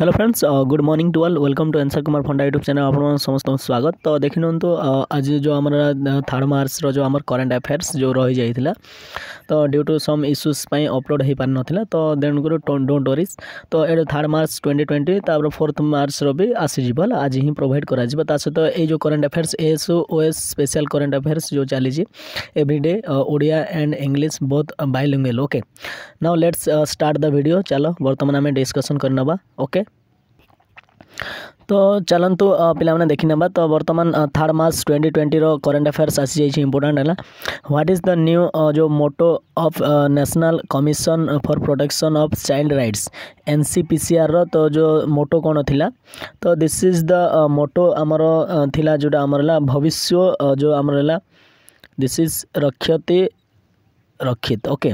Hello friends good morning to all welcome to Ansar Kumar funda YouTube channel आप समस्त स्वागत तो देख तो uh, आज जो आम थर्ड मार्च रो आम करेन्ट अफेयर्स जो रही जाइए तो ड्यू टू सम इश्यूज पर अपलोड हो पार ना तो तेणुक डोंट वरीज तो ये थर्ड मार्च ट्वेंटी ट्वेंटी तपर फोर्थ मार्च रही आसीज आज ही प्रोभाइड कर सहित ये जो current affairs S O S special current affairs जो चली डे Odia and English both bilingual okay now let's start the भिड चलो बर्तमान आम डिस्कसन करवा ओके तो चलतु पाने देखने ने तो बर्तमान third March twenty twenty current affairs आसी जाइए इंपोर्टाट है ह्वाट इज द न्यू जो motto of national commission for protection of child rights N C P C R रो तो जो मोटो कौन थी तो दिस इज द मोटो आमर थी जोटा भविष्य जो आमर दिस इज रक्षती रक्षित ओके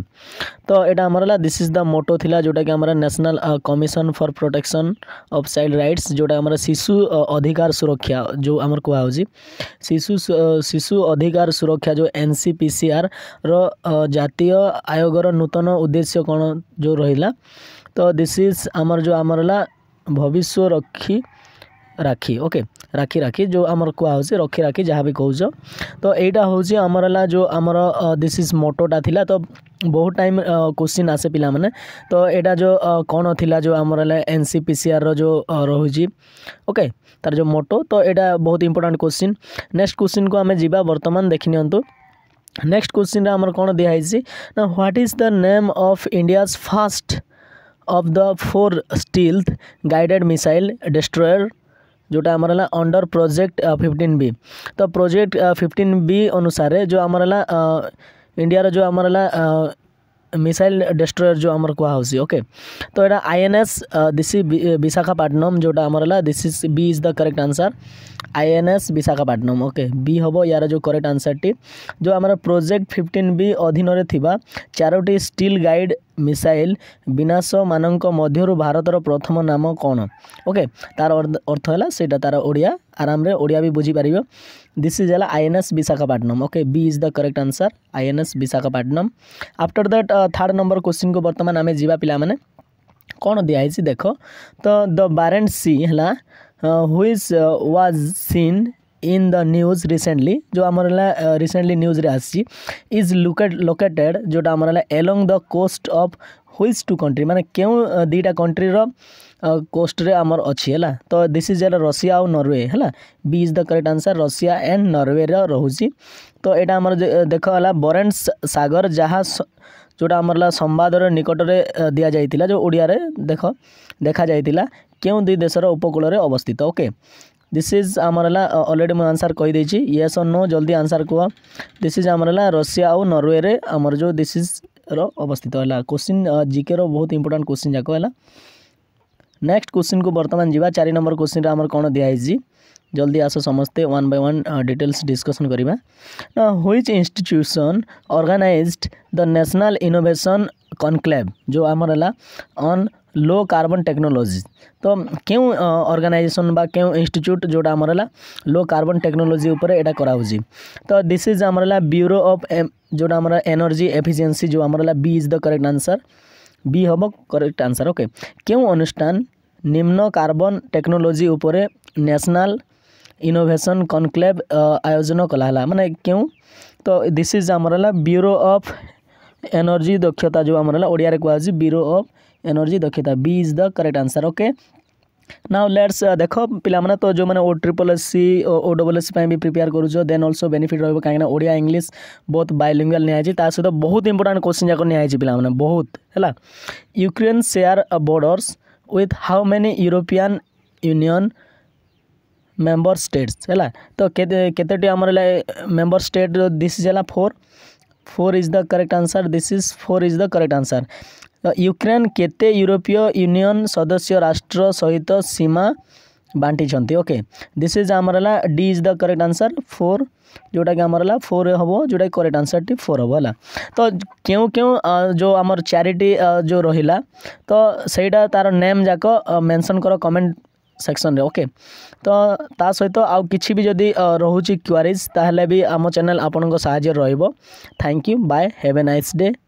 तो यहाँ आमर है दिस इज द मोटो थिला जोटा कि आम national commission for protection of child rights जोटा आम uh, uh, शिशु अधिकार सुरक्षा जो आम कहु शिशु शिशु अधिकार सुरक्षा जो N C P C R रतय नूतन उद्देश्य कौन जो रहा तो दिस इज आमर जो आमर है भविष्य रक्षी राखी ओके okay. राखी राखी जो आम कहु रखी राखी जहाँ भी कौच तो यहाँ हूँ आमर है जो आम दिस इज मोटोटा थी तो बहुत टाइम क्वेश्चन आसे पिला मैंने तो यहाँ जो कौन थी जो आमर है N C P C R जो रही ओके तार जो मोटो तो यहाँ बहुत इंपोर्टाट क्वेश्चन नेक्स्ट क्वेश्चन को आम जा बर्तमान देखनी नेक्स्ट क्वेश्चन आम कौन दिखाई ना what is the name of India first of the four stealth guided missile destroyer जोटा आमर है अंडर प्रोजेक्ट फिफ्टीन बी तो प्रोजेक्ट फिफ्टन बी अनुसार जो आमर है इंडिया जो आमर है मिसाइल डेस्ट्रोयर जो आमर कहुच्छे ओके तो यहाँ आई एन एस दिशी विशाखापाटनम जोटा आमर है this B is the correct answer I N S Visakhapatnam okay B हम यार जो करेक्ट आंसर टी जो आमर प्रोजेक्ट फिफ्टन बी अधीन चारोटी स्टिल गाइड ମିସାଇଲ୍ ବିନାଶମାନଙ୍କ ମଧ୍ୟରୁ ଭାରତର ପ୍ରଥମ ନାମ କ'ଣ ଓକେ ତାର ଅର୍ଥ ହେଲା ସେଇଟା ତାର ଓଡ଼ିଆ ଆରାମରେ ଓଡ଼ିଆ ବି ବୁଝିପାରିବ ଦିସ୍ ଇଜ୍ ହେଲା INS Visakhapatnam okay B is the correct answer INS Visakhapatnam after that third number କୋଶ୍ଚିନ୍କୁ ବର୍ତ୍ତମାନ ଆମେ ଯିବା ପିଲାମାନେ କ'ଣ ଦିଆହେଇଛି ଦେଖ ତ ଦ ବାରେଣ୍ଡ ସି ହେଲା which was seen in the news recently जो आमर रिसेंटली न्यूज रे आसी लोकेटेड जोटा आमर along the coast of which two country मैंने क्यों दीटा कंट्री रो कोस्ट रे आमर अछि हला तो दिस इज जरा रशिया और नरवे हला B is the correct answer Russia and Norway रो तो यहाँ आमर देख है बरेन्स सगर जहाँ जोटा आमर संवादर निकट रे दि जाइए जो ओडिया देख देखा जाइतिला क्यों दुई देशर उपकूल अवस्थित ओके दिस इज आमर है अलरेडी मुझे आंसर कही ये येस नो जल्दी आंसर कह दिस इज आमर है रशिया और नरवे आमर जो दिस इज रवस्थित है क्वेश्चन जिके रोत इंपोर्टाट क्वेश्चन जाक है नेक्स्ट क्वेश्चन को बर्तमान जी चार नंबर क्वेश्चन आम कौन दिखाई जल्दी आस समस्ते one by one details discussion करवा which institution organise the national innovation conclave जो आमर है अन् लो कार्बन टेक्नोलॉजी तो क्यों अर्गानाइजेसन बा क्यों इन्यूट जोटा आमर है लो कार्बन टेक्नोलॉजी उपर एटा करा तो दिस इज आमर है ब्यूरो ऑफ जोटा आमर एनर्जी एफिशिएंसी जो आमर है B is the correct answer B हम करेक्ट आंसर ओके क्यों अनुष्ठान निम्न कार्बन टेक्नोलोजी उपर इनोभेसन कनक्लेव आयोजन कला मानने क्यों तो दिस इज आमर है ब्यूरो अफ एनर्जी दक्षता जो आमर है ओडिया कहु ब्यूरो अफ एनर्जी दक्षता B is the correct answer okay now let's देख ପିଲାମାନେ ତ ଯେଉଁମାନେ O triple S C O double S ପାଇଁ ବି ପ୍ରିପେୟାର କରୁଛ ଦେନ୍ ଅଲସୋ ବେନିଫିଟ୍ ରହିବ କାହିଁକିନା ଓଡ଼ିଆ ଇଂଲିଶ ବହୁତ ବାଇଲିଙ୍ଗୁଆଲ ନିଆହେଇଛି ତା ସହିତ ବହୁତ ଇମ୍ପୋର୍ଟାଣ୍ଟ କୋଶ୍ଚିନ୍ ଯାକ ନିଆହେଇଛି ପିଲାମାନେ ବହୁତ ହେଲା Ukraine share borders with how many European Union member states ହେଲା ତ କେତେ କେତେଟି ଆମର ହେଲା ମେମ୍ବର ଷ୍ଟେଟ୍ ଦିସ୍ ହେଲା four four is the correct answer this is four is the correct answer Ukraine केते यूरोपीय यूनियन सदस्य राष्ट्र सहित सीमा बांटी ओके दिस इज आमर है D is the correct answer four जोटा कि आमर फोर हम जोटा करेक्ट आंसर टी फोर हम है तो क्यों क्यों जो आम चारिटी जो रहिला तो सहीटा तार नेम जाक मेनसन कर कमेंट सेक्शन रे ओके तो ता सहित आउ कि भी जदि रोच क्वारीज ताल भी आम चैनल आपण thank you bye have a nice day